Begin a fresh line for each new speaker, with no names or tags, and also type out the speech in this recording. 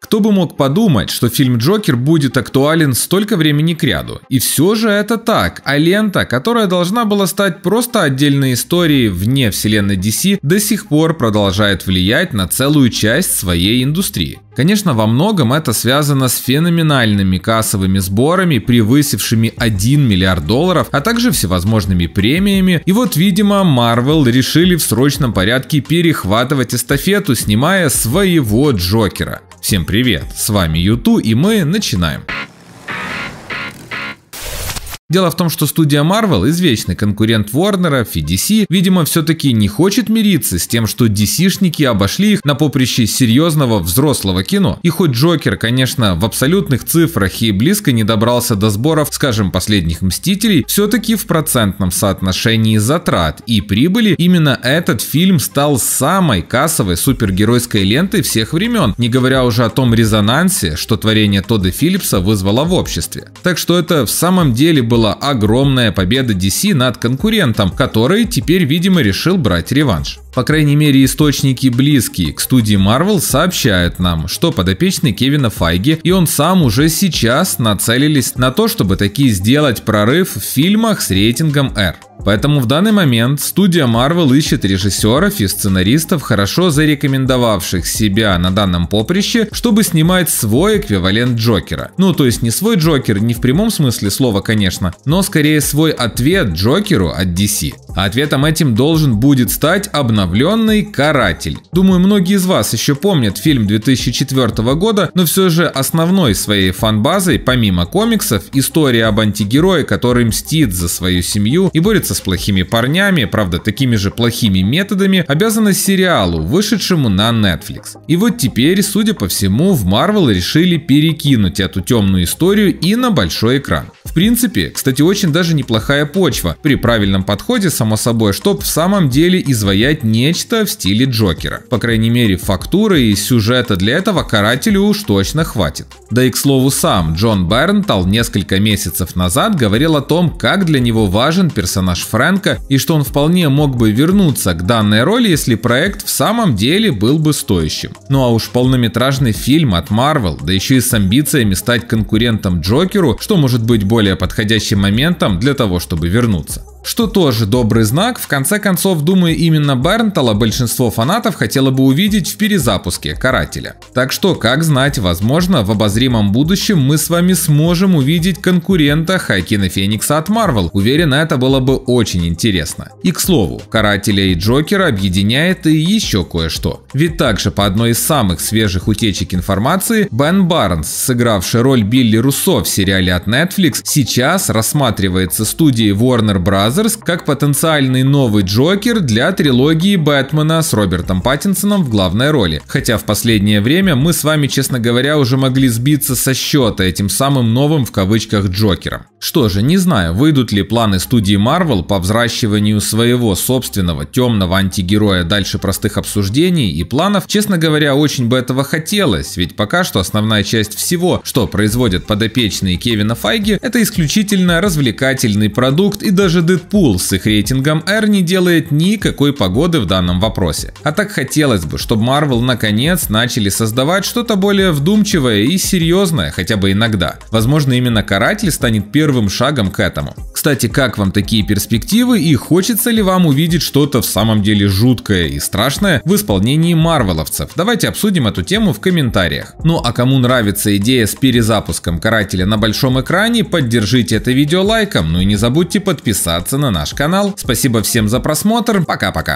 Кто бы мог подумать, что фильм «Джокер» будет актуален столько времени кряду. И все же это так, а лента, которая должна была стать просто отдельной историей вне вселенной DC, до сих пор продолжает влиять на целую часть своей индустрии. Конечно, во многом это связано с феноменальными кассовыми сборами, превысившими 1 миллиард долларов, а также всевозможными премиями. И вот, видимо, Marvel решили в срочном порядке перехватывать эстафету, снимая своего Джокера. Всем привет, с вами Юту и мы начинаем. Дело в том, что студия Marvel, извечный конкурент Warner, FDC, а видимо, все-таки не хочет мириться с тем, что DC-шники обошли их на поприще серьезного взрослого кино. И хоть Джокер, конечно, в абсолютных цифрах и близко не добрался до сборов, скажем, последних Мстителей, все-таки в процентном соотношении затрат и прибыли именно этот фильм стал самой кассовой супергеройской лентой всех времен, не говоря уже о том резонансе, что творение Тодда Филлипса вызвало в обществе. Так что это в самом деле было была огромная победа DC над конкурентом, который теперь, видимо, решил брать реванш. По крайней мере, источники близкие к студии Marvel сообщают нам, что подопечный Кевина Файги и он сам уже сейчас нацелились на то, чтобы такие сделать прорыв в фильмах с рейтингом R. Поэтому в данный момент студия Marvel ищет режиссеров и сценаристов, хорошо зарекомендовавших себя на данном поприще, чтобы снимать свой эквивалент Джокера. Ну, то есть не свой Джокер, не в прямом смысле слова, конечно, но скорее свой ответ Джокеру от DC. А ответом этим должен будет стать обновленный обновленный «Каратель». Думаю, многие из вас еще помнят фильм 2004 года, но все же основной своей фан-базой, помимо комиксов, история об антигерое, который мстит за свою семью и борется с плохими парнями, правда, такими же плохими методами, обязана сериалу, вышедшему на Netflix. И вот теперь, судя по всему, в Marvel решили перекинуть эту темную историю и на большой экран. В принципе, кстати, очень даже неплохая почва, при правильном подходе, само собой, чтоб в самом деле изваять нечто в стиле Джокера. По крайней мере, фактуры и сюжета для этого карателю уж точно хватит. Да и к слову сам, Джон Бернтал несколько месяцев назад говорил о том, как для него важен персонаж Фрэнка и что он вполне мог бы вернуться к данной роли, если проект в самом деле был бы стоящим. Ну а уж полнометражный фильм от Marvel, да еще и с амбициями стать конкурентом Джокеру, что может быть более подходящим моментом для того, чтобы вернуться. Что тоже добрый знак, в конце концов, думаю, именно Бернтала большинство фанатов хотело бы увидеть в перезапуске Карателя. Так что, как знать, возможно, в обозримом будущем мы с вами сможем увидеть конкурента Хайкина Феникса от Marvel. Уверен, это было бы очень интересно. И к слову, Карателя и Джокера объединяет и еще кое-что. Ведь также по одной из самых свежих утечек информации, Бен Барнс, сыгравший роль Билли Руссо в сериале от Netflix, сейчас рассматривается студией Warner Bros Бразерс как потенциальный новый Джокер для трилогии Бэтмена с Робертом Паттинсоном в главной роли. Хотя в последнее время мы с вами, честно говоря, уже могли сбиться со счета этим самым новым в кавычках Джокером. Что же, не знаю, выйдут ли планы студии Marvel по взращиванию своего собственного темного антигероя дальше простых обсуждений и планов. Честно говоря, очень бы этого хотелось, ведь пока что основная часть всего, что производят подопечные Кевина Файги, это исключительно развлекательный продукт и даже детектив Ливерпул с их рейтингом R не делает никакой погоды в данном вопросе. А так хотелось бы, чтобы Marvel наконец начали создавать что-то более вдумчивое и серьезное хотя бы иногда. Возможно, именно каратель станет первым шагом к этому. Кстати, как вам такие перспективы и хочется ли вам увидеть что-то в самом деле жуткое и страшное в исполнении марвеловцев? Давайте обсудим эту тему в комментариях. Ну а кому нравится идея с перезапуском Карателя на большом экране, поддержите это видео лайком, ну и не забудьте подписаться на наш канал. Спасибо всем за просмотр, пока-пока.